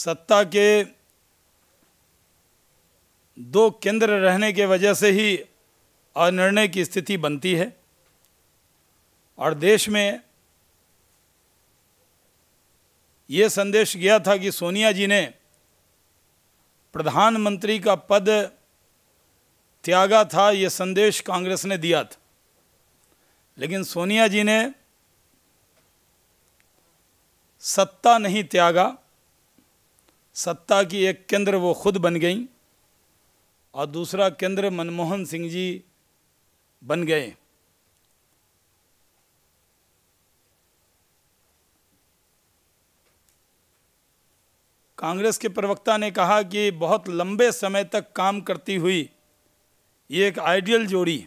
सत्ता के दो केंद्र रहने के वजह से ही अनिर्णय की स्थिति बनती है और देश में ये संदेश गया था कि सोनिया जी ने प्रधानमंत्री का पद त्यागा था ये संदेश कांग्रेस ने दिया था लेकिन सोनिया जी ने सत्ता नहीं त्यागा सत्ता की एक केंद्र वो खुद बन गई और दूसरा केंद्र मनमोहन सिंह जी बन गए कांग्रेस के प्रवक्ता ने कहा कि बहुत लंबे समय तक काम करती हुई ये एक आइडियल जोड़ी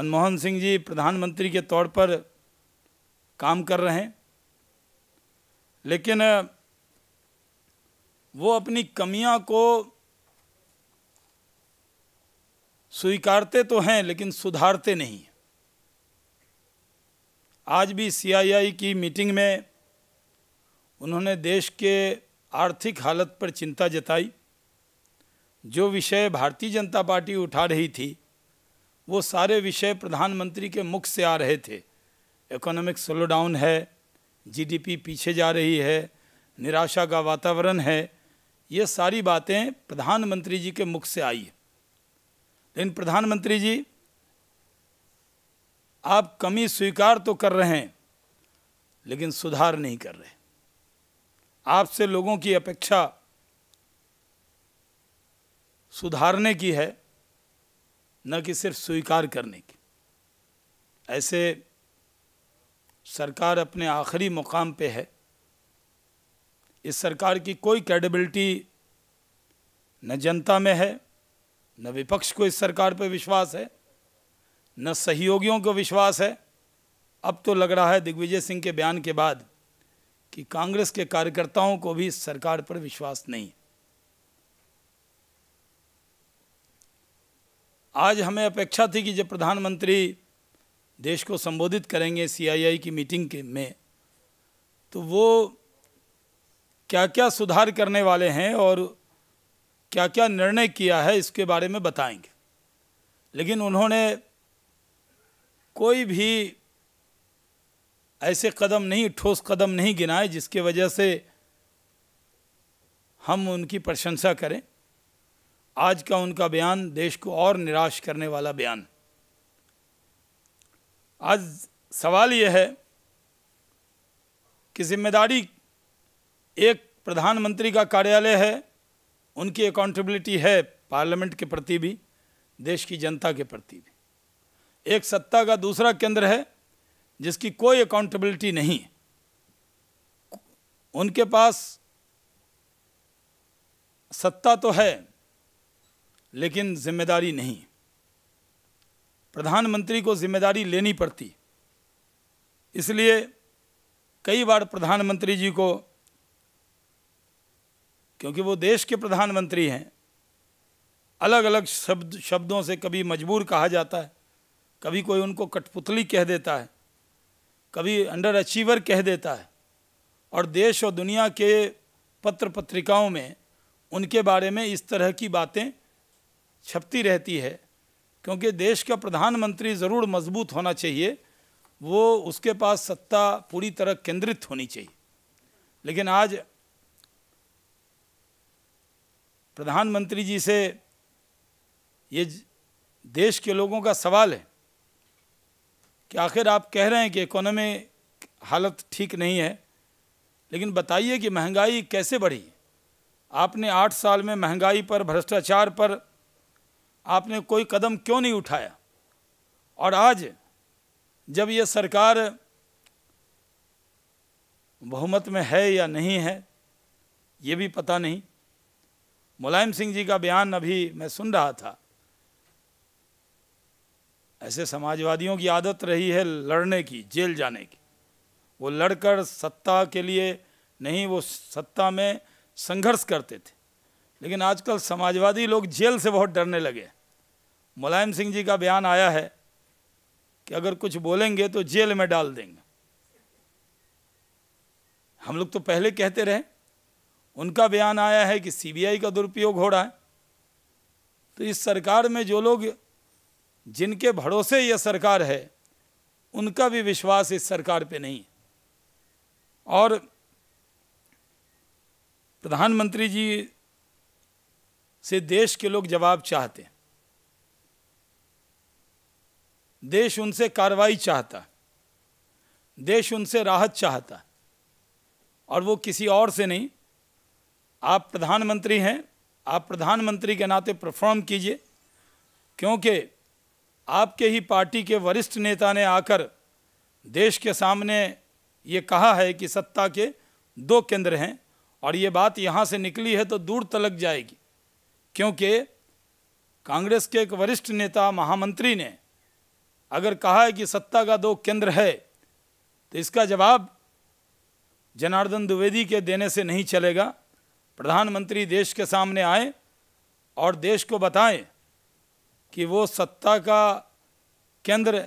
मनमोहन सिंह जी प्रधानमंत्री के तौर पर काम कर रहे हैं लेकिन वो अपनी कमियां को स्वीकारते तो हैं लेकिन सुधारते नहीं आज भी सीआईआई की मीटिंग में उन्होंने देश के आर्थिक हालत पर चिंता जताई जो विषय भारतीय जनता पार्टी उठा रही थी वो सारे विषय प्रधानमंत्री के मुख से आ रहे थे इकोनॉमिक स्लो डाउन है जीडीपी पीछे जा रही है निराशा का वातावरण है ये सारी बातें प्रधानमंत्री जी के मुख से आई है लेकिन प्रधानमंत्री जी आप कमी स्वीकार तो कर रहे हैं लेकिन सुधार नहीं कर रहे आपसे लोगों की अपेक्षा सुधारने की है न कि सिर्फ स्वीकार करने की ऐसे सरकार अपने आखिरी मुकाम पे है इस सरकार की कोई क्रेडिबिलिटी न जनता में है न विपक्ष को इस सरकार पर विश्वास है न सहयोगियों को विश्वास है अब तो लग रहा है दिग्विजय सिंह के बयान के बाद कि कांग्रेस के कार्यकर्ताओं को भी इस सरकार पर विश्वास नहीं आज हमें अपेक्षा थी कि जब प्रधानमंत्री देश को संबोधित करेंगे सीआईआई की मीटिंग के में तो वो क्या क्या सुधार करने वाले हैं और क्या क्या निर्णय किया है इसके बारे में बताएंगे लेकिन उन्होंने कोई भी ऐसे कदम नहीं ठोस कदम नहीं गिनाए जिसके वजह से हम उनकी प्रशंसा करें आज का उनका बयान देश को और निराश करने वाला बयान आज सवाल यह है कि जिम्मेदारी एक प्रधानमंत्री का कार्यालय है उनकी अकाउंटेबिलिटी है पार्लियामेंट के प्रति भी देश की जनता के प्रति भी एक सत्ता का दूसरा केंद्र है जिसकी कोई अकाउंटेबिलिटी नहीं है उनके पास सत्ता तो है लेकिन जिम्मेदारी नहीं प्रधानमंत्री को जिम्मेदारी लेनी पड़ती इसलिए कई बार प्रधानमंत्री जी को क्योंकि वो देश के प्रधानमंत्री हैं अलग अलग शब्द शब्दों से कभी मजबूर कहा जाता है कभी कोई उनको कठपुतली कह देता है कभी अंडर अचीवर कह देता है और देश और दुनिया के पत्र पत्रिकाओं में उनके बारे में इस तरह की बातें छपती रहती है क्योंकि देश का प्रधानमंत्री ज़रूर मजबूत होना चाहिए वो उसके पास सत्ता पूरी तरह केंद्रित होनी चाहिए लेकिन आज प्रधानमंत्री जी से ये देश के लोगों का सवाल है कि आखिर आप कह रहे हैं कि इकोनॉमी हालत ठीक नहीं है लेकिन बताइए कि महंगाई कैसे बढ़ी आपने आठ साल में महंगाई पर भ्रष्टाचार पर आपने कोई कदम क्यों नहीं उठाया और आज जब ये सरकार बहुमत में है या नहीं है ये भी पता नहीं मुलायम सिंह जी का बयान अभी मैं सुन रहा था ऐसे समाजवादियों की आदत रही है लड़ने की जेल जाने की वो लड़कर सत्ता के लिए नहीं वो सत्ता में संघर्ष करते थे लेकिन आजकल समाजवादी लोग जेल से बहुत डरने लगे हैं मुलायम सिंह जी का बयान आया है कि अगर कुछ बोलेंगे तो जेल में डाल देंगे हम लोग तो पहले कहते रहे उनका बयान आया है कि सीबीआई का दुरुपयोग हो रहा है तो इस सरकार में जो लोग जिनके भरोसे यह सरकार है उनका भी विश्वास इस सरकार पे नहीं और प्रधानमंत्री जी से देश के लोग जवाब चाहते हैं देश उनसे कार्रवाई चाहता देश उनसे राहत चाहता और वो किसी और से नहीं आप प्रधानमंत्री हैं आप प्रधानमंत्री के नाते परफॉर्म कीजिए क्योंकि आपके ही पार्टी के वरिष्ठ नेता ने आकर देश के सामने ये कहा है कि सत्ता के दो केंद्र हैं और ये बात यहाँ से निकली है तो दूर तलक जाएगी क्योंकि कांग्रेस के एक वरिष्ठ नेता महामंत्री ने अगर कहा है कि सत्ता का दो केंद्र है तो इसका जवाब जनार्दन द्विवेदी के देने से नहीं चलेगा प्रधानमंत्री देश के सामने आए और देश को बताएं कि वो सत्ता का केंद्र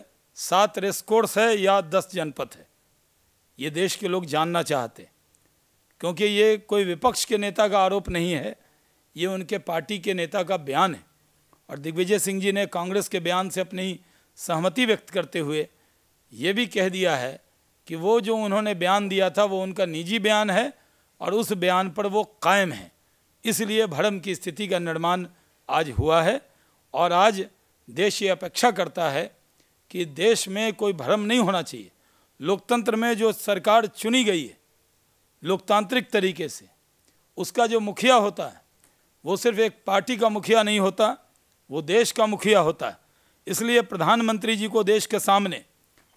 सात रेस कोर्स है या दस जनपद है ये देश के लोग जानना चाहते क्योंकि ये कोई विपक्ष के नेता का आरोप नहीं है ये उनके पार्टी के नेता का बयान है और दिग्विजय सिंह जी ने कांग्रेस के बयान से अपनी सहमति व्यक्त करते हुए ये भी कह दिया है कि वो जो उन्होंने बयान दिया था वो उनका निजी बयान है और उस बयान पर वो कायम है इसलिए भ्रम की स्थिति का निर्माण आज हुआ है और आज देश ये अपेक्षा करता है कि देश में कोई भ्रम नहीं होना चाहिए लोकतंत्र में जो सरकार चुनी गई है लोकतांत्रिक तरीके से उसका जो मुखिया होता है वो सिर्फ एक पार्टी का मुखिया नहीं होता वो देश का मुखिया होता है इसलिए प्रधानमंत्री जी को देश के सामने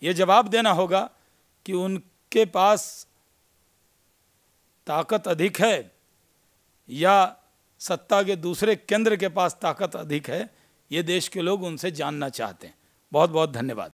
ये जवाब देना होगा कि उनके पास ताकत अधिक है या सत्ता के दूसरे केंद्र के पास ताकत अधिक है ये देश के लोग उनसे जानना चाहते हैं बहुत बहुत धन्यवाद